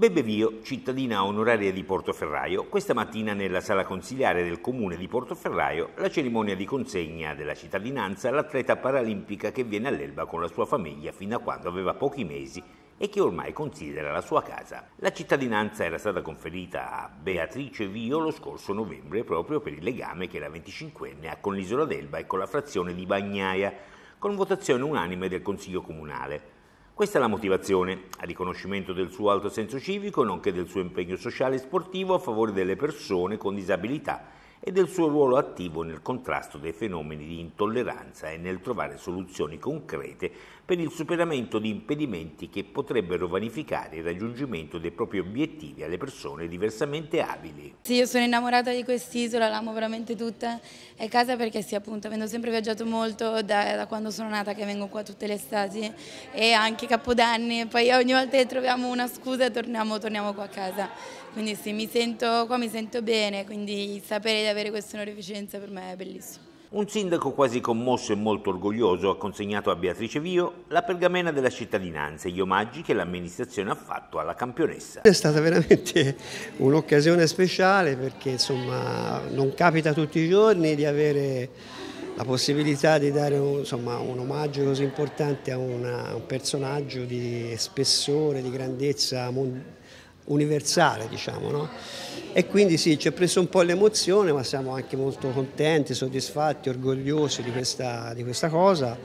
Bebe Vio, cittadina onoraria di Portoferraio, questa mattina nella sala consiliare del comune di Portoferraio la cerimonia di consegna della cittadinanza all'atleta paralimpica che viene all'Elba con la sua famiglia fino a quando aveva pochi mesi e che ormai considera la sua casa. La cittadinanza era stata conferita a Beatrice Vio lo scorso novembre proprio per il legame che la 25enne ha con l'isola d'Elba e con la frazione di Bagnaia, con votazione unanime del Consiglio Comunale. Questa è la motivazione, a riconoscimento del suo alto senso civico, nonché del suo impegno sociale e sportivo a favore delle persone con disabilità e del suo ruolo attivo nel contrasto dei fenomeni di intolleranza e nel trovare soluzioni concrete per il superamento di impedimenti che potrebbero vanificare il raggiungimento dei propri obiettivi alle persone diversamente abili. Sì, io sono innamorata di quest'isola, l'amo veramente tutta, è casa perché sì, appunto, avendo sempre viaggiato molto da, da quando sono nata che vengo qua tutte le estati e anche Capodanni, poi ogni volta che troviamo una scusa torniamo, torniamo qua a casa quindi sì, mi sento qua, mi sento bene, quindi sapere di avere questa onorificenza per me è bellissimo. Un sindaco quasi commosso e molto orgoglioso ha consegnato a Beatrice Vio la pergamena della cittadinanza e gli omaggi che l'amministrazione ha fatto alla campionessa. È stata veramente un'occasione speciale perché insomma non capita tutti i giorni di avere la possibilità di dare insomma, un omaggio così importante a, una, a un personaggio di spessore, di grandezza mondiale universale, diciamo, no? E quindi sì, ci ha preso un po' l'emozione, ma siamo anche molto contenti, soddisfatti, orgogliosi di questa, di questa cosa,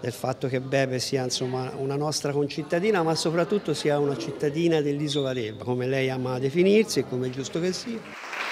del fatto che Bebe sia insomma, una nostra concittadina, ma soprattutto sia una cittadina dell'isola d'Elba, come lei ama definirsi e come è giusto che sia.